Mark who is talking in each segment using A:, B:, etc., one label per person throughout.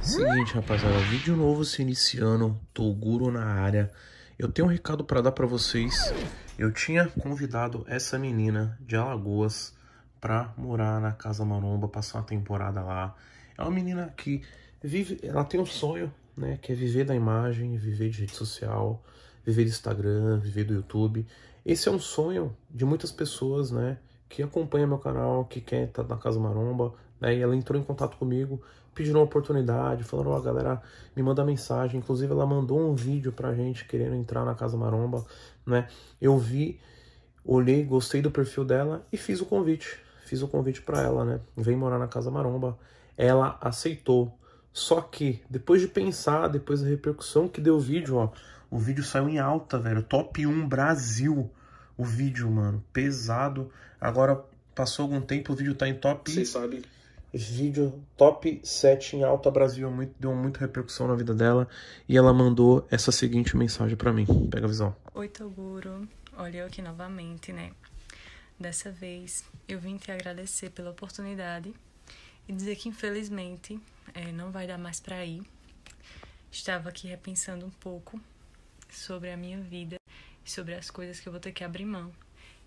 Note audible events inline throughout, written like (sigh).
A: Seguinte, rapaziada, vídeo novo se iniciando, Toguro na área. Eu tenho um recado para dar para vocês. Eu tinha convidado essa menina de Alagoas para morar na Casa Maromba, passar uma temporada lá. É uma menina que vive, ela tem um sonho, né, que é viver da imagem, viver de rede social, viver do Instagram, viver do YouTube. Esse é um sonho de muitas pessoas, né? Que acompanha meu canal, que quer estar tá na Casa Maromba, né? E ela entrou em contato comigo, pedindo uma oportunidade, falou, ó, oh, galera, me manda mensagem. Inclusive, ela mandou um vídeo pra gente querendo entrar na Casa Maromba, né? Eu vi, olhei, gostei do perfil dela e fiz o convite. Fiz o convite para ela, né? Vem morar na Casa Maromba. Ela aceitou. Só que, depois de pensar, depois da repercussão que deu o vídeo, ó, o vídeo saiu em alta, velho. Top 1 Brasil. O vídeo, mano. Pesado. Agora passou algum tempo, o vídeo tá em top. Vocês sabem. Vídeo top 7 em alta Brasil. É muito, deu muita repercussão na vida dela. E ela mandou essa seguinte mensagem para mim. Pega a visão.
B: Oi, Toguro. Olha eu aqui novamente, né? Dessa vez eu vim te agradecer pela oportunidade e dizer que infelizmente é, não vai dar mais para ir. Estava aqui repensando um pouco sobre a minha vida e sobre as coisas que eu vou ter que abrir mão.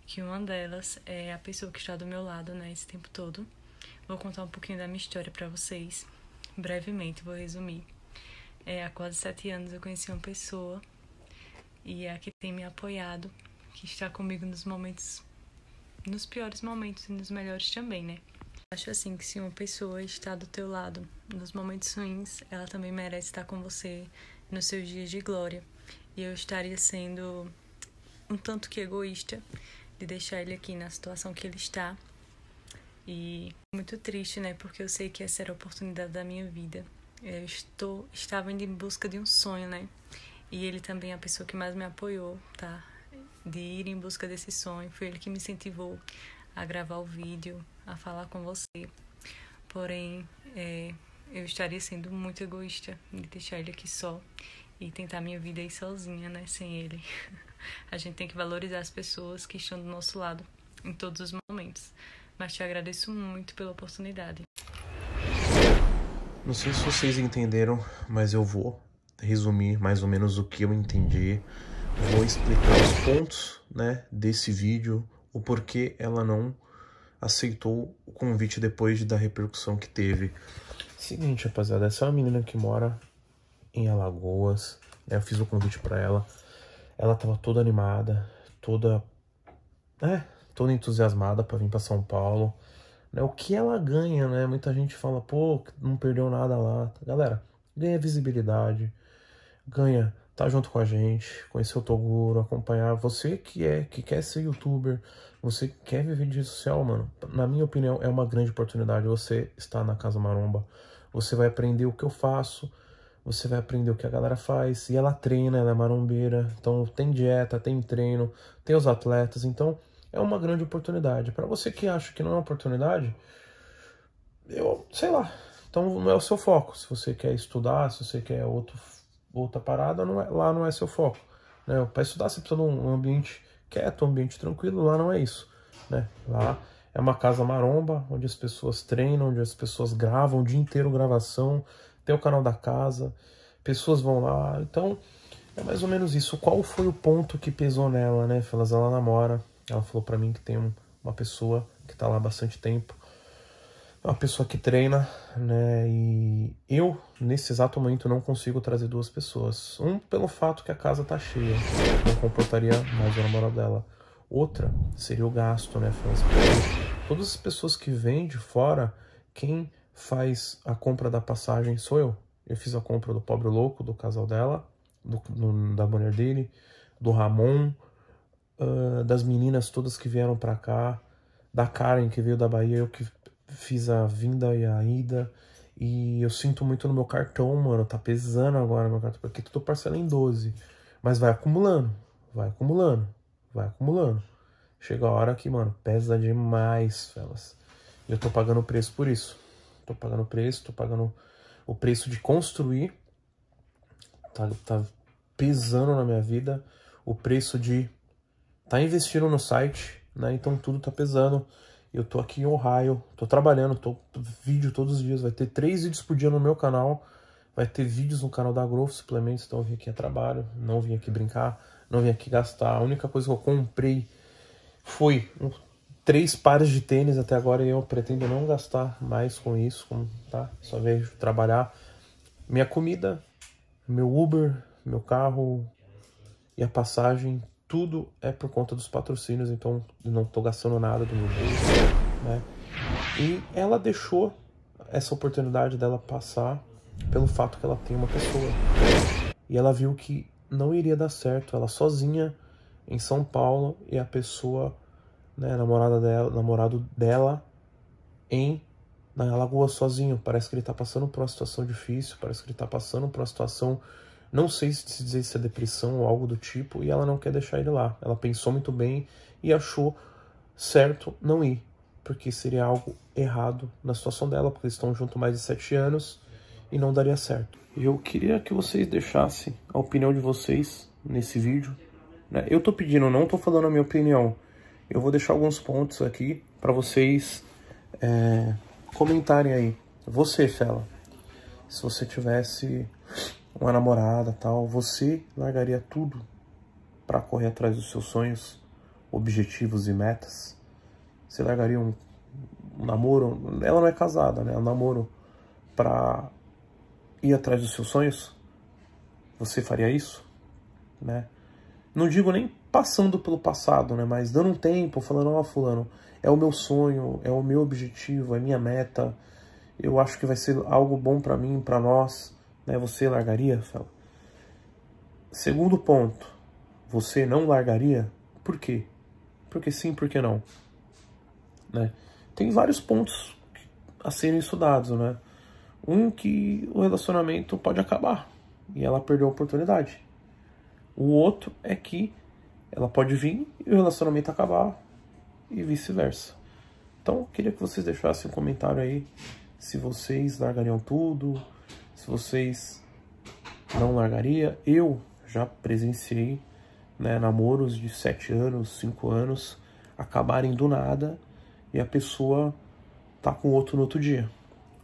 B: Que uma delas é a pessoa que está do meu lado, né, esse tempo todo. Vou contar um pouquinho da minha história para vocês, brevemente, vou resumir. É, há quase sete anos eu conheci uma pessoa e é a que tem me apoiado, que está comigo nos momentos, nos piores momentos e nos melhores também, né? Acho assim que se uma pessoa está do teu lado nos momentos ruins, ela também merece estar com você nos seus dias de glória. E eu estaria sendo um tanto que egoísta de deixar ele aqui na situação que ele está. E muito triste, né? Porque eu sei que essa era a oportunidade da minha vida. Eu estou, estava indo em busca de um sonho, né? E ele também é a pessoa que mais me apoiou, tá? De ir em busca desse sonho. Foi ele que me incentivou a gravar o vídeo, a falar com você. Porém, é, eu estaria sendo muito egoísta de deixar ele aqui só e tentar minha vida aí sozinha, né, sem ele. (laughs) A gente tem que valorizar as pessoas que estão do nosso lado em todos os momentos. Mas te agradeço muito pela oportunidade.
A: Não sei se vocês entenderam, mas eu vou resumir mais ou menos o que eu entendi. Vou explicar os pontos, né, desse vídeo, o porquê ela não aceitou o convite depois da repercussão que teve. Seguinte, rapaziada, essa é uma menina que mora em Alagoas. Né? Eu fiz o convite para ela. Ela tava toda animada, toda. Né? toda entusiasmada para vir para São Paulo. Né? O que ela ganha, né? Muita gente fala, pô, não perdeu nada lá. Galera, ganha visibilidade, ganha tá junto com a gente, conhecer o Toguro, acompanhar. Você que é, que quer ser youtuber, você que quer viver de rede social, mano, na minha opinião é uma grande oportunidade você estar na Casa Maromba. Você vai aprender o que eu faço, você vai aprender o que a galera faz. E ela treina, ela é marombeira, então tem dieta, tem treino, tem os atletas, então é uma grande oportunidade. Para você que acha que não é uma oportunidade, eu sei lá. Então não é o seu foco. Se você quer estudar, se você quer outro, outra parada, não é, lá não é seu foco. Né? Para estudar você precisa de um ambiente quieto, um ambiente tranquilo. Lá não é isso. Né? Lá é uma casa maromba, onde as pessoas treinam, onde as pessoas gravam o dia inteiro gravação, tem o canal da casa, pessoas vão lá. Então, é mais ou menos isso. Qual foi o ponto que pesou nela, né? Filas, ela namora. Ela falou para mim que tem uma pessoa que tá lá há bastante tempo. Uma pessoa que treina, né? E eu, nesse exato momento, não consigo trazer duas pessoas. Um, pelo fato que a casa tá cheia. Não comportaria mais o namorado dela. Outra seria o gasto, né, França? Todas as pessoas que vêm de fora, quem faz a compra da passagem sou eu. Eu fiz a compra do Pobre Louco, do casal dela, do, do, da mulher dele, do Ramon, uh, das meninas todas que vieram para cá, da Karen que veio da Bahia, eu que fiz a vinda e a ida. E eu sinto muito no meu cartão, mano. Tá pesando agora meu cartão, porque tudo parcela em 12. Mas vai acumulando, vai acumulando, vai acumulando. Chega a hora que, mano, pesa demais, fellas. E eu tô pagando o preço por isso. Tô pagando o preço, tô pagando o preço de construir. Tá, tá pesando na minha vida. O preço de tá investindo no site, né? Então tudo tá pesando. Eu tô aqui em Ohio, tô trabalhando, tô vídeo todos os dias. Vai ter três vídeos por dia no meu canal. Vai ter vídeos no canal da Growth Suplementos, então eu vim aqui a trabalho, não vim aqui brincar, não vim aqui gastar. A única coisa que eu comprei foi um três pares de tênis até agora e eu pretendo não gastar mais com isso, tá? Só vejo trabalhar minha comida, meu Uber, meu carro e a passagem, tudo é por conta dos patrocínios, então não estou gastando nada do meu bolso, né? E ela deixou essa oportunidade dela passar pelo fato que ela tem uma pessoa. E ela viu que não iria dar certo ela sozinha em São Paulo e a pessoa né, namorada dela, namorado dela em na lagoa sozinho. Parece que ele está passando por uma situação difícil, parece que ele está passando por uma situação, não sei se dizer se é depressão ou algo do tipo, e ela não quer deixar ele lá. Ela pensou muito bem e achou certo não ir, porque seria algo errado na situação dela, porque eles estão juntos mais de sete anos e não daria certo. Eu queria que vocês deixassem a opinião de vocês nesse vídeo. Né? Eu tô pedindo, não tô falando a minha opinião. Eu vou deixar alguns pontos aqui para vocês é, comentarem aí. Você, Fela, se você tivesse uma namorada tal, você largaria tudo para correr atrás dos seus sonhos, objetivos e metas? Você largaria um, um namoro? Ela não é casada, né? É um namoro para ir atrás dos seus sonhos? Você faria isso? Né? Não digo nem passando pelo passado, né? Mas dando um tempo, falando, ó, oh, fulano, é o meu sonho, é o meu objetivo, é minha meta. Eu acho que vai ser algo bom para mim, para nós, né? Você largaria, Fela? Segundo ponto, você não largaria? Por quê? Porque sim, porque não. Né? Tem vários pontos a serem estudados, né? Um que o relacionamento pode acabar e ela perdeu a oportunidade. O outro é que ela pode vir e o relacionamento acabar e vice-versa. Então, queria que vocês deixassem um comentário aí se vocês largariam tudo, se vocês não largaria. Eu já presenciei né, namoros de 7 anos, 5 anos, acabarem do nada e a pessoa tá com outro no outro dia.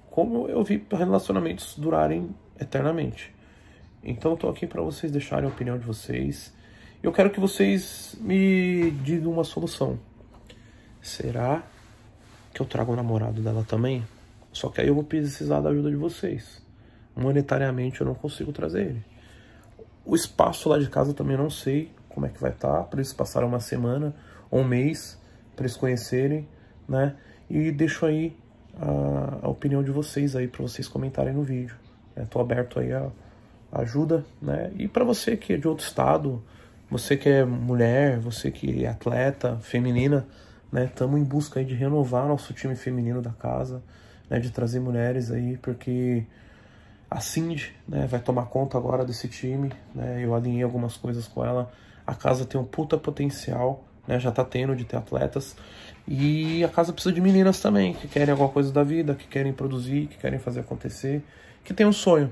A: Como eu vi relacionamentos durarem eternamente. Então, eu tô aqui para vocês deixarem a opinião de vocês eu quero que vocês me digam uma solução. Será que eu trago o namorado dela também? Só que aí eu vou precisar da ajuda de vocês. Monetariamente eu não consigo trazer ele. O espaço lá de casa também não sei como é que vai estar, tá, para eles passarem uma semana ou um mês, para eles conhecerem, né? E deixo aí a, a opinião de vocês aí, para vocês comentarem no vídeo. Estou é, aberto aí a, a ajuda, né? E para você que é de outro estado, você que é mulher, você que é atleta, feminina, né? Estamos em busca aí de renovar nosso time feminino da casa, né? De trazer mulheres aí, porque a Cindy, né? Vai tomar conta agora desse time, né? Eu alinhei algumas coisas com ela. A casa tem um puta potencial, né? Já tá tendo de ter atletas. E a casa precisa de meninas também, que querem alguma coisa da vida, que querem produzir, que querem fazer acontecer, que tem um sonho.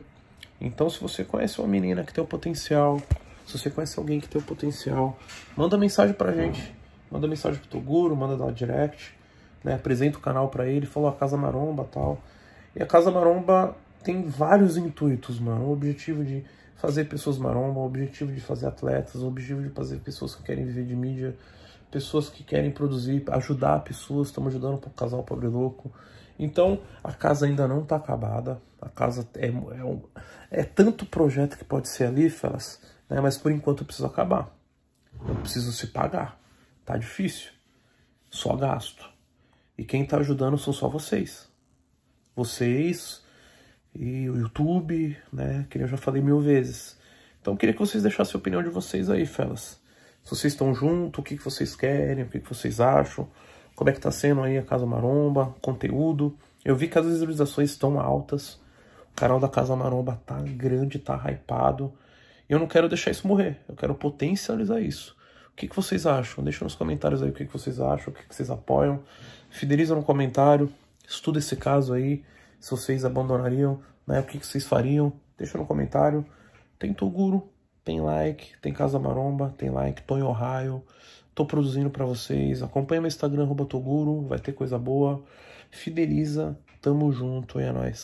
A: Então, se você conhece uma menina que tem um potencial, se você conhece alguém que tem o potencial, manda mensagem pra gente. Manda mensagem pro Toguro, manda dar direct, né? Apresenta o canal pra ele, falou a Casa Maromba tal. E a Casa Maromba tem vários intuitos, mano. O objetivo de fazer pessoas maromba, o objetivo de fazer atletas, o objetivo de fazer pessoas que querem viver de mídia, pessoas que querem produzir, ajudar pessoas, estamos ajudando o casal pobre louco. Então, a casa ainda não está acabada. A casa é, é, um, é tanto projeto que pode ser ali, Felas, né? Mas por enquanto eu preciso acabar. Eu preciso se pagar. Tá difícil. Só gasto. E quem tá ajudando são só vocês. Vocês e o YouTube, né? Que eu já falei mil vezes. Então eu queria que vocês deixassem a opinião de vocês aí, felas. Se vocês estão junto, o que, que vocês querem, o que, que vocês acham, como é que tá sendo aí a Casa Maromba, conteúdo. Eu vi que as visualizações estão altas. O canal da Casa Maromba tá grande, tá hypado e eu não quero deixar isso morrer, eu quero potencializar isso. O que, que vocês acham? Deixa nos comentários aí o que, que vocês acham, o que, que vocês apoiam. Fideliza no comentário, estuda esse caso aí, se vocês abandonariam, né? O que, que vocês fariam? Deixa no comentário. Tem Toguro, tem like, tem Casa Maromba, tem like, tô em Ohio, tô produzindo para vocês. Acompanha meu Instagram, Toguro, vai ter coisa boa. Fideliza, tamo junto e é nóis.